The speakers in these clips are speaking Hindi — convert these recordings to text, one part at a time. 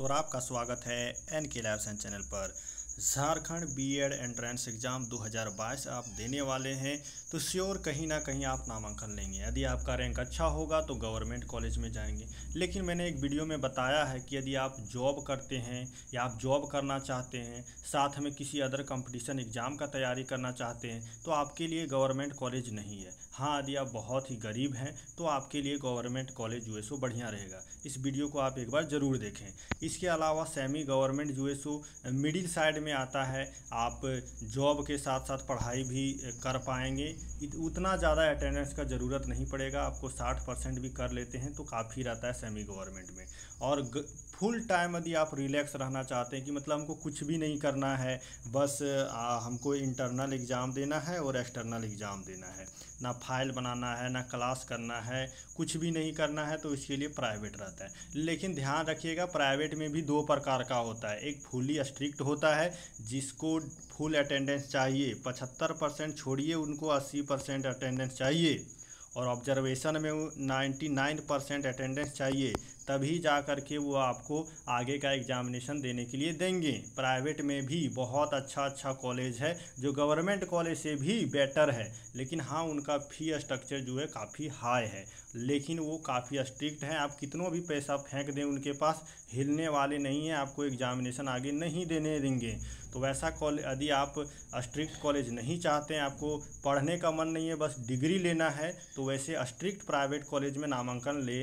और आपका स्वागत है एन के लाइव चैनल पर झारखंड बीएड एंट्रेंस एग्ज़ाम 2022 आप देने वाले हैं तो श्योर कहीं ना कहीं आप नामांकन लेंगे यदि आपका रैंक अच्छा होगा तो गवर्नमेंट कॉलेज में जाएंगे लेकिन मैंने एक वीडियो में बताया है कि यदि आप जॉब करते हैं या आप जॉब करना चाहते हैं साथ में किसी अदर कंपटीशन एग्ज़ाम का तैयारी करना चाहते हैं तो आपके लिए गवर्नमेंट कॉलेज नहीं है हाँ यदि आप बहुत ही गरीब हैं तो आपके लिए गवर्नमेंट कॉलेज यू बढ़िया रहेगा इस वीडियो को आप एक बार ज़रूर देखें इसके अलावा सेमी गवर्नमेंट यू मिडिल साइड में आता है आप जॉब के साथ साथ पढ़ाई भी कर पाएंगे उतना ज़्यादा अटेंडेंस का ज़रूरत नहीं पड़ेगा आपको 60 परसेंट भी कर लेते हैं तो काफ़ी रहता है सेमी गवर्नमेंट में और ग, फुल टाइम यदि आप रिलैक्स रहना चाहते हैं कि मतलब हमको कुछ भी नहीं करना है बस आ, हमको इंटरनल एग्ज़ाम देना है और एक्सटर्नल एग्ज़ाम देना है ना फाइल बनाना है ना क्लास करना है कुछ भी नहीं करना है तो इसके लिए प्राइवेट रहता है लेकिन ध्यान रखिएगा प्राइवेट में भी दो प्रकार का होता है एक फुली स्ट्रिक्ट होता है जिसको फुल अटेंडेंस चाहिए पचहत्तर परसेंट छोड़िए उनको अस्सी परसेंट अटेंडेंस चाहिए और ऑब्जर्वेशन में 99 परसेंट अटेंडेंस चाहिए तभी जा कर के वो आपको आगे का एग्ज़ामिनेशन देने के लिए देंगे प्राइवेट में भी बहुत अच्छा अच्छा कॉलेज है जो गवर्नमेंट कॉलेज से भी बेटर है लेकिन हाँ उनका फ़ी स्ट्रक्चर जो है काफ़ी हाई है लेकिन वो काफ़ी स्ट्रिक्ट हैं आप कितनों भी पैसा फेंक दें उनके पास हिलने वाले नहीं हैं आपको एग्ज़ामिनेशन आगे नहीं देने देंगे तो वैसा कॉलेज यदि आप स्ट्रिक्ट कॉलेज नहीं चाहते हैं आपको पढ़ने का मन नहीं है बस डिग्री लेना है तो वैसे स्ट्रिक्ट प्राइवेट कॉलेज में नामांकन ले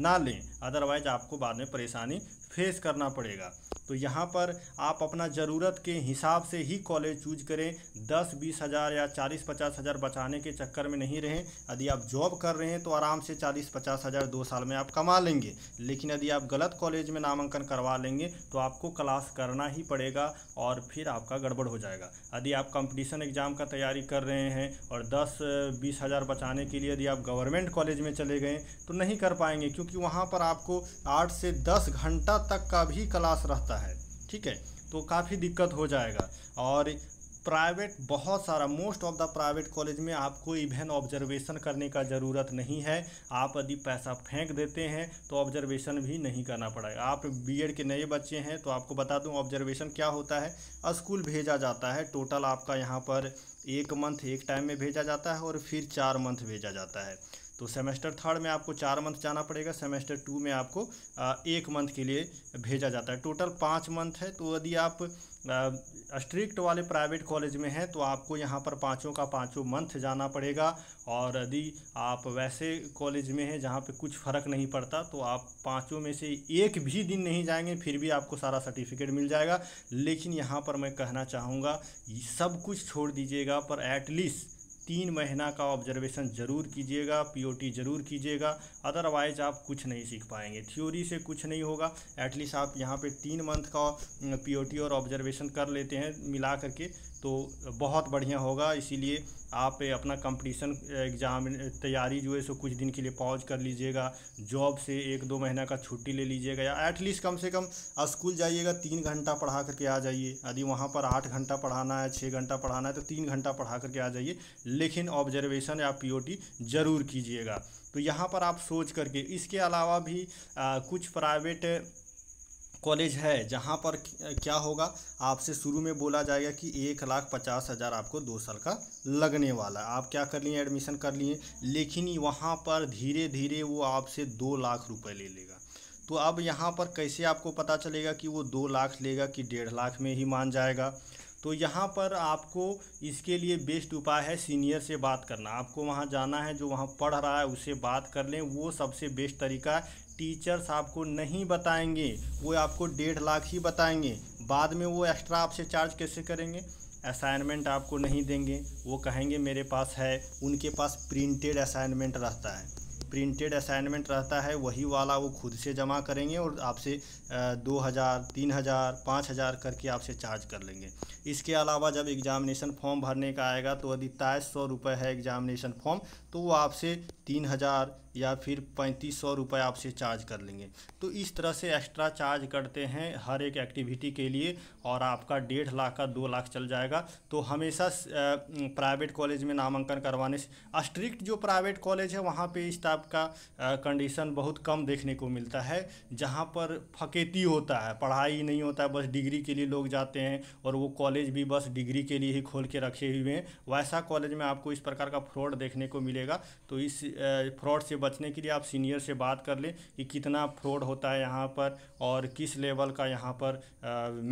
ना लें अदरवाइज आपको बाद में परेशानी फेस करना पड़ेगा तो यहाँ पर आप अपना ज़रूरत के हिसाब से ही कॉलेज चूज करें दस बीस हज़ार या चालीस पचास हज़ार बचाने के चक्कर में नहीं रहें यदि आप जॉब कर रहे हैं तो आराम से चालीस पचास हज़ार दो साल में आप कमा लेंगे लेकिन यदि आप गलत कॉलेज में नामांकन करवा लेंगे तो आपको क्लास करना ही पड़ेगा और फिर आपका गड़बड़ हो जाएगा यदि आप कंपटीशन एग्ज़ाम का तैयारी कर रहे हैं और दस बीस हज़ार बचाने के लिए यदि आप गवर्नमेंट कॉलेज में चले गए तो नहीं कर पाएंगे क्योंकि वहाँ पर आपको आठ से दस घंटा तक का भी क्लास रहता है ठीक है तो काफ़ी दिक्कत हो जाएगा और प्राइवेट बहुत सारा most of the private college में आपको इवेन ऑब्जर्वेशन करने का ज़रूरत नहीं है आप यदि पैसा फेंक देते हैं तो ऑब्जर्वेशन भी नहीं करना पड़ेगा आप बीएड के नए बच्चे हैं तो आपको बता दूं ऑब्जर्वेशन क्या होता है स्कूल भेजा जाता है टोटल आपका यहाँ पर एक मंथ एक टाइम में भेजा जाता है और फिर चार मंथ भेजा जाता है तो सेमेस्टर थर्ड में आपको चार मंथ जाना पड़ेगा सेमेस्टर टू में आपको एक मंथ के लिए भेजा जाता है टोटल पाँच मंथ है तो यदि आप स्ट्रिक्ट वाले प्राइवेट कॉलेज में हैं तो आपको यहाँ पर पाँचों का पाँचों मंथ जाना पड़ेगा और यदि आप वैसे कॉलेज में हैं जहाँ पे कुछ फ़र्क नहीं पड़ता तो आप पाँचों में से एक भी दिन नहीं जाएंगे फिर भी आपको सारा सर्टिफिकेट मिल जाएगा लेकिन यहाँ पर मैं कहना चाहूँगा सब कुछ छोड़ दीजिएगा पर एटलीस्ट तीन महीना का ऑब्जर्वेशन ज़रूर कीजिएगा पीओटी ज़रूर कीजिएगा अदरवाइज़ आप कुछ नहीं सीख पाएंगे थ्योरी से कुछ नहीं होगा एटलीस्ट आप यहाँ पे तीन मंथ का पीओटी और ऑब्जर्वेशन कर लेते हैं मिला करके तो बहुत बढ़िया होगा इसीलिए आप अपना कंपटीशन एग्ज़ाम तैयारी जो है सो कुछ दिन के लिए पॉज कर लीजिएगा जॉब से एक दो महीना का छुट्टी ले लीजिएगा या एटलीस्ट कम से कम स्कूल जाइएगा तीन घंटा पढ़ा करके आ जाइए यदि वहाँ पर आठ घंटा पढ़ाना है छः घंटा पढ़ाना है तो तीन घंटा पढ़ा करके आ जाइए लेकिन ऑब्जर्वेशन या पी ज़रूर कीजिएगा तो यहाँ पर आप सोच करके इसके अलावा भी आ, कुछ प्राइवेट कॉलेज है जहाँ पर क्या होगा आपसे शुरू में बोला जाएगा कि एक लाख पचास हज़ार आपको दो साल का लगने वाला है आप क्या कर लिए एडमिशन कर लिए लेकिन वहाँ पर धीरे धीरे वो आपसे दो लाख रुपए ले लेगा तो अब यहाँ पर कैसे आपको पता चलेगा कि वो दो लाख लेगा कि डेढ़ लाख में ही मान जाएगा तो यहाँ पर आपको इसके लिए बेस्ट उपाय है सीनियर से बात करना आपको वहाँ जाना है जो वहाँ पढ़ रहा है उससे बात कर लें वो सबसे बेस्ट तरीका है टीचर्स आपको नहीं बताएंगे वो आपको डेढ़ लाख ही बताएंगे बाद में वो एक्स्ट्रा आपसे चार्ज कैसे करेंगे असाइनमेंट आपको नहीं देंगे वो कहेंगे मेरे पास है उनके पास प्रिंटेड असाइनमेंट रहता है प्रिंटेड असाइनमेंट रहता है वही वाला वो खुद से जमा करेंगे और आपसे दो हज़ार तीन हज़ार पाँच हज़ार करके आपसे चार्ज कर लेंगे इसके अलावा जब एग्जामिनेशन फॉर्म भरने का आएगा तो यदि ताईस सौ रुपये है एग्जामिनेशन फॉर्म तो वो आपसे तीन हज़ार या फिर पैंतीस सौ रुपये आपसे चार्ज कर लेंगे तो इस तरह से एक्स्ट्रा चार्ज करते हैं हर एक एक्टिविटी के लिए और आपका डेढ़ लाख का दो लाख चल जाएगा तो हमेशा प्राइवेट कॉलेज में नामांकन करवाने से स्ट्रिक्ट जो प्राइवेट कॉलेज है वहाँ पे इस टाइप का कंडीशन बहुत कम देखने को मिलता है जहाँ पर फकेती होता है पढ़ाई नहीं होता है बस डिग्री के लिए लोग जाते हैं और वो कॉलेज भी बस डिग्री के लिए ही खोल के रखे हुए हैं वैसा कॉलेज में आपको इस प्रकार का फ्रॉड देखने को मिलेगा तो इस फ्रॉड से बचने के लिए आप सीनियर से बात कर लें कि कितना फ्रॉड होता है यहाँ पर और किस लेवल का यहाँ पर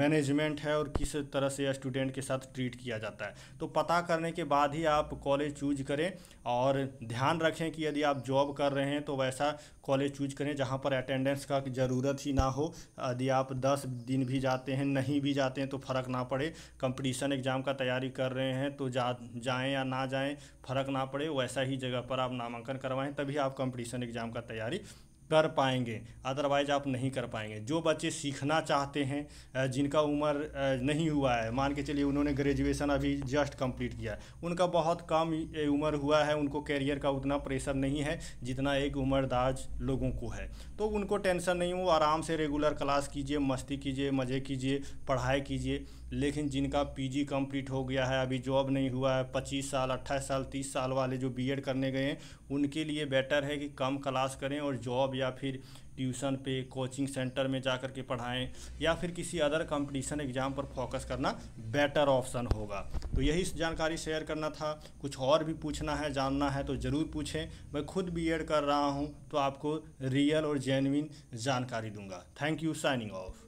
मैनेजमेंट है और किस तरह से स्टूडेंट के साथ ट्रीट किया जाता है तो पता करने के बाद ही आप कॉलेज चूज करें और ध्यान रखें कि यदि आप जॉब कर रहे हैं तो वैसा कॉलेज चूज करें जहाँ पर अटेंडेंस का ज़रूरत ही ना हो यदि आप दस दिन भी जाते हैं नहीं भी जाते हैं तो फ़र्क ना पड़े कंपटीशन एग्ज़ाम का तैयारी कर रहे हैं तो जा जाएँ या ना जाएँ फ़र्क ना पड़े वैसा ही जगह पर आप नामांकन करवाएँ तभी आप कंपटीशन एग्ज़ाम का तैयारी कर पाएंगे अदरवाइज़ आप नहीं कर पाएंगे जो बच्चे सीखना चाहते हैं जिनका उम्र नहीं हुआ है मान के चलिए उन्होंने ग्रेजुएशन अभी जस्ट कंप्लीट किया है उनका बहुत कम उम्र हुआ है उनको कैरियर का उतना प्रेशर नहीं है जितना एक उम्रदाज लोगों को है तो उनको टेंशन नहीं हो आराम से रेगुलर क्लास कीजिए मस्ती कीजिए मज़े कीजिए पढ़ाई कीजिए लेकिन जिनका पीजी कंप्लीट हो गया है अभी जॉब नहीं हुआ है पच्चीस साल अट्ठाईस साल तीस साल वाले जो बीएड करने गए हैं उनके लिए बेटर है कि कम क्लास करें और जॉब या फिर ट्यूशन पे कोचिंग सेंटर में जा कर के पढ़ाएँ या फिर किसी अदर कंपटीशन एग्ज़ाम पर फोकस करना बेटर ऑप्शन होगा तो यही जानकारी शेयर करना था कुछ और भी पूछना है जानना है तो ज़रूर पूछें मैं खुद बी कर रहा हूँ तो आपको रियल और जेनविन जानकारी दूंगा थैंक यू साइनिंग ऑफ